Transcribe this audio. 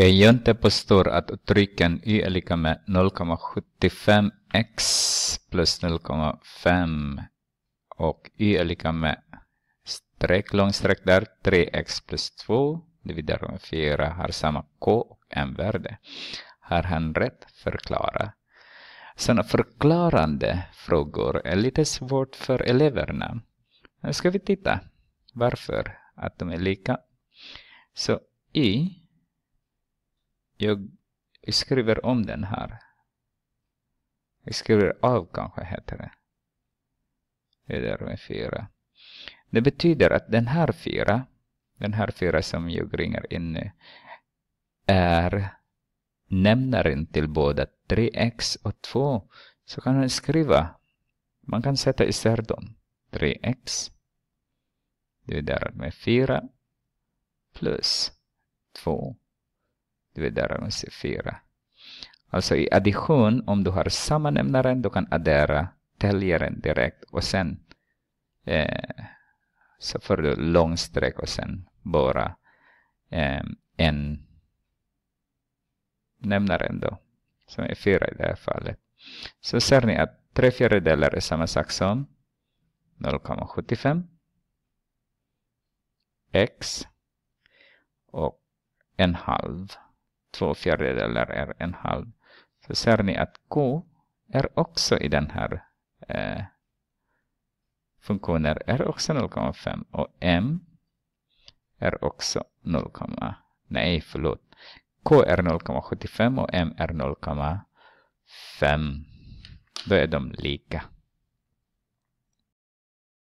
Gigante består att uttrycken y är lika med 0,75x plus 0,5 och y är lika med streck, långstreck där, 3x plus 2 dividerat med 4 har samma k och m-värde. Har han rätt? Förklara. Sådana förklarande frågor är lite svårt för eleverna. Nu ska vi titta varför att de är lika. Så i jag skriver om den här. Jag skriver av kanske heter det. Det där med fyra. Det betyder att den här fyra, den här fyra som jag ringer in nu, är nämnaren till båda 3x och 2. Så kan man skriva, man kan sätta isär dem. 3x dividerat med 4 plus 2 vidare med C4. Alltså i addition, om du har samma nämnaren, du kan addera täljaren direkt och sen eh, så får du långsträck och sen bara eh, en nämnare då, som är fyra i det här fallet. Så ser ni att tre fjärdedelar är samma sak som 0,75 x och en halv två fjärdedelar är en halv. Så ser ni att k är också i den här eh, funktionen är också 0,5 och M är också 0, nej förlåt. K är 0,75 och M är 0,5. Då är de lika.